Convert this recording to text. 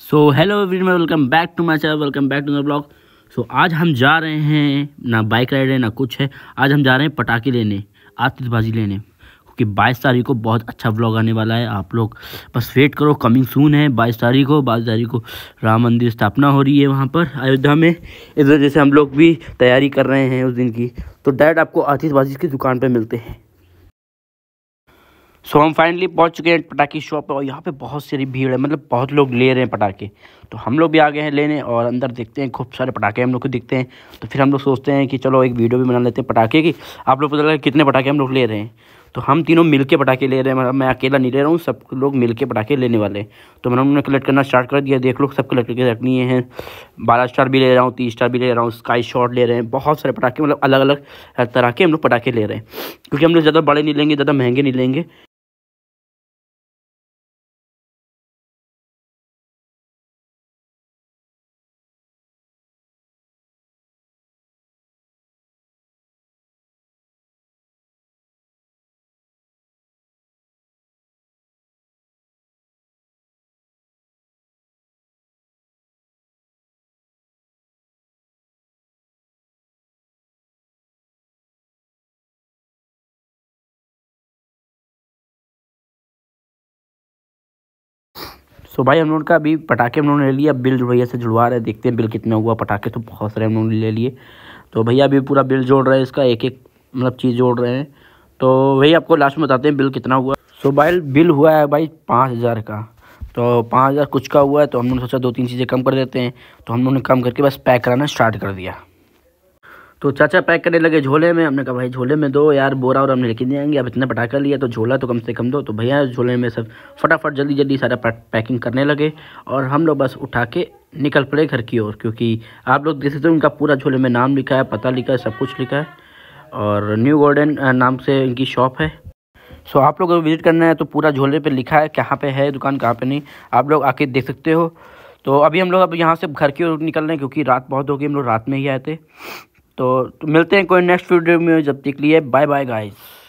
so hello everyone welcome back to my channel welcome back to the blog so आज हम जा रहे हैं ना बाइक राइड है ना कुछ है आज हम जा रहे हैं पटाखे लेने आतिशबाजी लेने क्योंकि बाईस तारीख को बहुत अच्छा ब्लॉग आने वाला है आप लोग बस वेट करो कमिंग सून है बाईस तारीख को बाईस तारीख को राम मंदिर स्थापना हो रही है वहाँ पर अयोध्या में इस वजह से हम लोग भी तैयारी कर रहे हैं उस दिन की तो डायरेक्ट आपको आतिशबाजी की दुकान पर मिलते हैं सो हम फाइनली पहुंच चुके हैं पटाखे शॉप पर और यहाँ पे बहुत सारी भीड़ है मतलब बहुत लोग ले रहे हैं पटाखे तो हम लोग भी आ गए हैं लेने और अंदर देखते हैं खूब सारे पटाखे हम लोग को दिखते हैं तो फिर हम लोग सोचते हैं कि चलो एक वीडियो भी बना लेते हैं पटाखे की आप लोग पता लगा कितने पटाखे हम लोग ले रहे हैं तो हम तीनों मिल के पटाखे ले रहे हैं मतलब मैं अकेला नहीं ले रहा हूँ सब लोग मिल के पटाखे लेने वाले हैं तो मैंने उन्होंने कलेक्ट करना स्टार्ट कर दिया देख लो सब कलेक्ट करके रखनी है बारह स्टार भी ले रहा हूँ तीस स्टार भी ले रहा हूँ स्काई शॉट ले रहे हैं बहुत सारे पटाखे मतलब अलग अलग तरह के हम लोग पटाखे ले रहे हैं क्योंकि हम लोग ज़्यादा बड़े नहीं लेंगे ज़्यादा महंगे नहीं लेंगे सो भाई हम लोगों का अभी पटाखे हम लोगों ने ले लिया बिल भैया से जुड़वा रहे देखते हैं बिल कितना हुआ पटाखे तो बहुत सारे हम लोगों ने ले लिए तो भैया अभी पूरा बिल जोड़ रहे हैं इसका एक एक मतलब चीज़ जोड़ रहे हैं तो भैया आपको लास्ट में बताते हैं बिल कितना हुआ सो भाई बिल हुआ है भाई पाँच हज़ार का तो पाँच हज़ार कुछ का हुआ है तो हम ने सोचा दो तीन चीज़ें कम कर देते हैं तो हम लोगों ने कम करके बस पैक कराना स्टार्ट कर दिया तो चाचा पैक करने लगे झोले में हमने कहा भाई झोले में दो यार बोरा और हम लेके नहीं आएंगे अब इतना पटाखा लिया तो झोला तो कम से कम दो तो भैया झोले में सब फटाफट जल्दी जल्दी सारा पैकिंग करने लगे और हम लोग बस उठा के निकल पड़े घर की ओर क्योंकि आप लोग देख सकते हो उनका पूरा झोले में नाम लिखा है पता लिखा है सब कुछ लिखा है और न्यू गोल्डन नाम से इनकी शॉप है सो आप लोग अगर विज़िट करना है तो पूरा झोले पर लिखा है कहाँ पर है दुकान कहाँ पर नहीं आप लोग आके देख सकते हो तो अभी हम लोग अब यहाँ से घर की ओर निकल रहे हैं क्योंकि रात बहुत हो गई हम लोग रात में ही आए थे तो, मिलते हैं कोई नेक्स्ट वीडियो में जब तक लिए बाय बाय गाइस